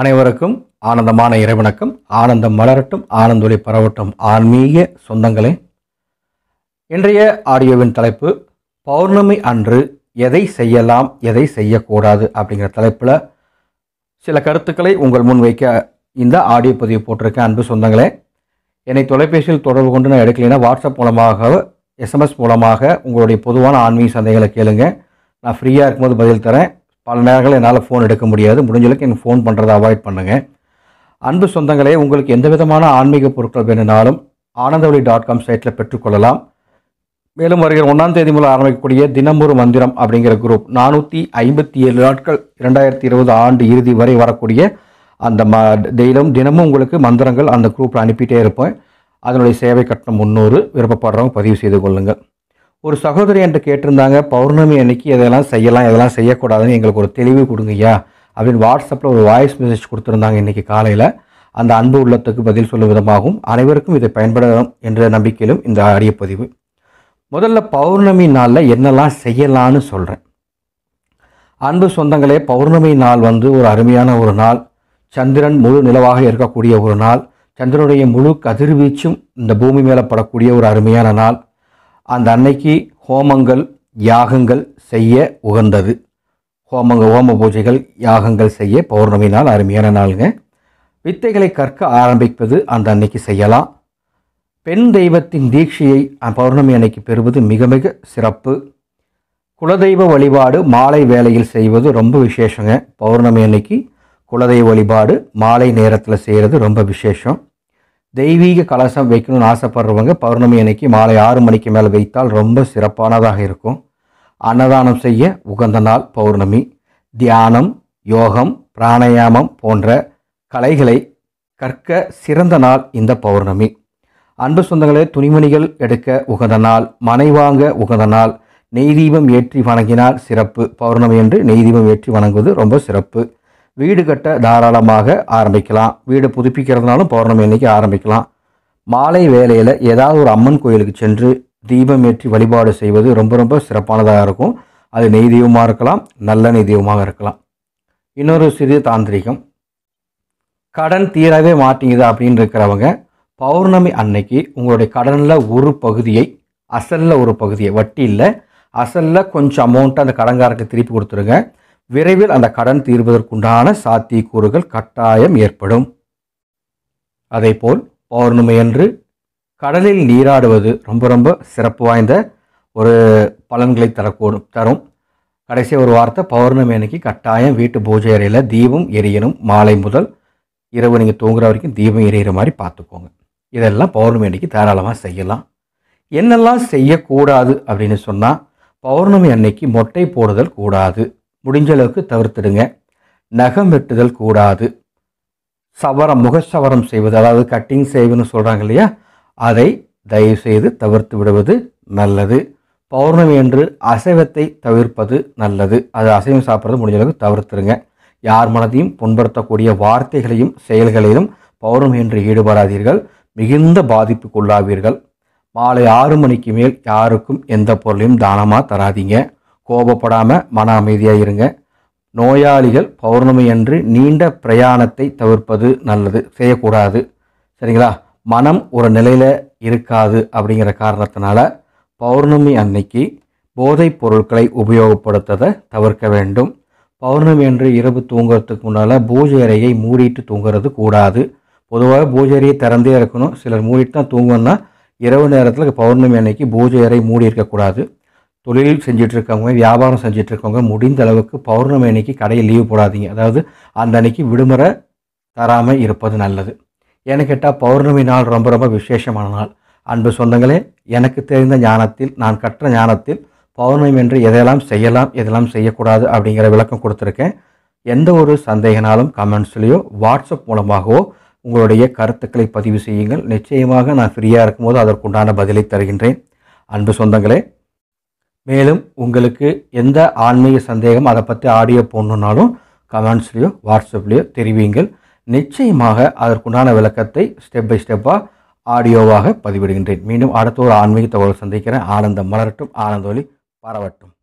அனைவருக்கும் ஆனந்தமான இறைவணக்கம் ஆனந்தம் மலரட்டும் ஆனந்தொலி பரவட்டும் ஆன்மீக சொந்தங்களே இன்றைய ஆடியோவின் தலைப்பு பௌர்ணமி அன்று எதை செய்யலாம் எதை செய்யக்கூடாது அப்படிங்கிற தலைப்பில் சில கருத்துக்களை உங்கள் முன் வைக்க இந்த ஆடியோ பதிவு போட்டிருக்கேன் அன்பு சொந்தங்களே என்னை தொலைபேசியில் தொடர்பு கொண்டு நான் எடுக்கலைன்னா வாட்ஸ்அப் மூலமாக எஸ்எம்எஸ் மூலமாக உங்களுடைய பொதுவான ஆன்மீக சந்தைகளை கேளுங்கள் நான் ஃப்ரீயாக இருக்கும்போது பதில் தரேன் பல நேரங்கள் என்னால் ஃபோன் எடுக்க முடியாது முடிஞ்சளவுக்கு எனக்கு ஃபோன் பண்ணுறதை அவாய்ட் பண்ணுங்கள் அன்பு சொந்தங்களே உங்களுக்கு எந்த விதமான ஆன்மீக பொருட்கள் வேணுனாலும் ஆனந்தவழி டாட் காம் சைட்டில் பெற்றுக்கொள்ளலாம் மேலும் வருகிற ஒன்றாம் தேதி மூலம் ஆரம்பிக்கக்கூடிய தினமொரு மந்திரம் அப்படிங்கிற குரூப் நானூற்றி ஐம்பத்தி ஏழு நாட்கள் இரண்டாயிரத்தி இருபது ஆண்டு இறுதி வரை வரக்கூடிய அந்த ம தெய்லம் தினமும் உங்களுக்கு மந்திரங்கள் அந்த குரூப்பில் அனுப்பிட்டே இருப்பேன் அதனுடைய சேவை கட்டணம் முந்நூறு விருப்பப்படுறவங்க பதிவு செய்து கொள்ளுங்கள் ஒரு சகோதரி என்று கேட்டிருந்தாங்க பௌர்ணமி அன்னைக்கு இதெல்லாம் செய்யலாம் இதெல்லாம் செய்யக்கூடாதுன்னு எங்களுக்கு ஒரு தெளிவு கொடுங்கய்யா அப்படின்னு வாட்ஸ்அப்பில் ஒரு வாய்ஸ் மெசேஜ் கொடுத்துருந்தாங்க இன்றைக்கி காலையில் அந்த அன்பு உள்ளத்துக்கு பதில் சொல்லும் விதமாகவும் அனைவருக்கும் இதை பயன்படும் என்ற நம்பிக்கையிலும் இந்த அரிய பதிவு முதல்ல பௌர்ணமி நாளில் என்னெல்லாம் செய்யலான்னு சொல்கிறேன் அன்பு சொந்தங்களே பௌர்ணமி நாள் வந்து ஒரு அருமையான ஒரு நாள் சந்திரன் முழு நிலவாக இருக்கக்கூடிய ஒரு நாள் சந்திரனுடைய முழு கதிர்வீச்சும் இந்த பூமி மேலே படக்கூடிய ஒரு அருமையான நாள் அந்த அன்னைக்கு ஹோமங்கள் யாகங்கள் செய்ய உகந்தது ஹோமங்க ஹோம பூஜைகள் யாகங்கள் செய்ய பௌர்ணமி நாள் அருமையான நாளுங்க வித்தைகளை கற்க ஆரம்பிப்பது அந்த அன்னைக்கு செய்யலாம் பெண் தெய்வத்தின் தீட்சையை பௌர்ணமி அன்னைக்கு பெறுவது மிக மிக சிறப்பு குலதெய்வ வழிபாடு மாலை வேலையில் செய்வது ரொம்ப விசேஷங்க பௌர்ணமி அன்னைக்கு குலதெய்வ வழிபாடு மாலை நேரத்தில் செய்கிறது ரொம்ப விசேஷம் தெய்வீக கலசம் வைக்கணும்னு ஆசைப்படுறவங்க பௌர்ணமி அன்னைக்கு மாலை ஆறு மணிக்கு மேலே வைத்தால் ரொம்ப சிறப்பானதாக இருக்கும் அன்னதானம் செய்ய உகந்த நாள் பௌர்ணமி தியானம் யோகம் பிராணாயாமம் போன்ற கலைகளை கற்க சிறந்த நாள் இந்த பௌர்ணமி அன்பு சொந்தங்களே துணிமணிகள் எடுக்க உகந்த நாள் மனை வாங்க உகந்த நாள் நெய் தீபம் ஏற்றி வணங்கினால் சிறப்பு பௌர்ணமி என்று நெய் தீபம் ஏற்றி வணங்குவது ரொம்ப சிறப்பு வீடு கட்ட தாராளமாக ஆரம்பிக்கலாம் வீடு புதுப்பிக்கிறதுனாலும் பௌர்ணமி அன்னைக்கு ஆரம்பிக்கலாம் மாலை வேலையில் ஏதாவது ஒரு அம்மன் கோயிலுக்கு சென்று தீபம் ஏற்றி வழிபாடு செய்வது ரொம்ப ரொம்ப சிறப்பானதாக இருக்கும் அது நெய் தெய்வமாக இருக்கலாம் நல்ல நெய் தெய்வமாக இருக்கலாம் இன்னொரு சிறிய தாந்திரிகம் கடன் தீரவே மாட்டேங்குது அப்படின்னு இருக்கிறவங்க பௌர்ணமி அன்னைக்கு உங்களுடைய கடனில் ஒரு பகுதியை அசலில் ஒரு பகுதியை வட்டி இல்லை அசலில் கொஞ்சம் அமௌண்ட்டை அந்த கடங்காரருக்கு திருப்பி கொடுத்துருங்க விரைவில் அந்த கடன் தீர்வதற்குண்டான சாத்தியக்கூறுகள் கட்டாயம் ஏற்படும் அதேபோல் பௌர்ணமியன்று கடலில் நீராடுவது ரொம்ப ரொம்ப சிறப்பு வாய்ந்த ஒரு பலன்களை தரக்கூடும் தரும் கடைசி ஒரு வார்த்தை பௌர்ணமி அன்னைக்கு கட்டாயம் வீட்டு பூஜை அறையில் தீபம் எரியணும் மாலை முதல் இரவு நீங்கள் தூங்குற வரைக்கும் தீபம் எரியிற மாதிரி பார்த்துக்கோங்க இதெல்லாம் பௌர்ணமி அன்னைக்கு தாராளமாக செய்யலாம் என்னெல்லாம் செய்யக்கூடாது அப்படின்னு சொன்னால் பௌர்ணமி அன்னைக்கு மொட்டை போடுதல் கூடாது முடிஞ்ச அளவுக்கு தவிர்த்துடுங்க நகம் வெட்டுதல் கூடாது சவரம் முகசவரம் செய்வது அதாவது கட்டிங் செய்வதுன்னு சொல்கிறாங்க இல்லையா அதை தயவுசெய்து தவிர்த்து விடுவது நல்லது பௌர்ணமி என்று அசைவத்தை தவிர்ப்பது நல்லது அது அசைவம் சாப்பிட்றது முடிஞ்ச அளவுக்கு தவிர்த்துருங்க யார் மனதையும் புண்படுத்தக்கூடிய வார்த்தைகளையும் செயல்களிலும் பௌர்ணமி என்று ஈடுபடாதீர்கள் மிகுந்த பாதிப்புக்குள்ளாவீர்கள் மாலை ஆறு மணிக்கு மேல் யாருக்கும் எந்த பொருளையும் தானமாக தராதீங்க கோபப்படாமல் மன அமைதியாக இருங்க நோயாளிகள் பௌர்ணமி அன்று நீண்ட பிரயாணத்தை தவிர்ப்பது நல்லது செய்யக்கூடாது சரிங்களா மனம் ஒரு நிலையில் இருக்காது அப்படிங்கிற காரணத்தினால பௌர்ணமி அன்னைக்கு போதைப் பொருட்களை உபயோகப்படுத்ததை தவிர்க்க வேண்டும் பௌர்ணமி அன்று இரவு தூங்குறதுக்கு முன்னால் பூஜை அறையை மூடிட்டு தூங்குறது கூடாது பொதுவாக பூஜை அறையை திறந்தே இருக்கணும் சிலர் மூடிட்டு தான் தூங்கணும்னா இரவு நேரத்தில் பௌர்ணமி அன்னைக்கு பூஜை அறை மூடி இருக்கக்கூடாது தொழில் செஞ்சிட்ருக்கவங்க வியாபாரம் செஞ்சிட்ருக்கவங்க முடிந்த அளவுக்கு பௌர்ணமி அன்னைக்கு கடையை லீவ் போடாதீங்க அதாவது அந்த அன்னைக்கு விடுமுறை தராமல் இருப்பது நல்லது ஏன்னு கேட்டால் பௌர்ணமி நாள் ரொம்ப ரொம்ப விசேஷமான நாள் அன்பு சொந்தங்களே எனக்கு தெரிந்த ஞானத்தில் நான் கற்ற ஞானத்தில் பௌர்ணமி என்று எதையெல்லாம் செய்யலாம் எதெல்லாம் செய்யக்கூடாது அப்படிங்கிற விளக்கம் கொடுத்துருக்கேன் எந்த ஒரு சந்தேகனாலும் கமெண்ட்ஸ்லேயோ வாட்ஸ்அப் மூலமாகவோ உங்களுடைய கருத்துக்களை பதிவு செய்யுங்கள் நிச்சயமாக நான் ஃப்ரீயாக இருக்கும்போது அதற்குண்டான பதிலை தருகின்றேன் அன்பு சொந்தங்களே மேலும் உங்களுக்கு எந்த ஆன்மீக சந்தேகம் அதை பற்றி ஆடியோ போடணுன்னாலும் கமெண்ட்ஸ்லேயோ வாட்ஸ்அப்லேயோ தெரிவிங்கள் நிச்சயமாக அதற்குண்டான விளக்கத்தை ஸ்டெப் பை ஸ்டெப்பாக ஆடியோவாக பதிவிடுகின்றேன் மீண்டும் அடுத்த ஒரு ஆன்மீக தகவல் சந்திக்கிறேன் ஆனந்தம் மலரட்டும் ஆனந்தோலி பரவட்டும்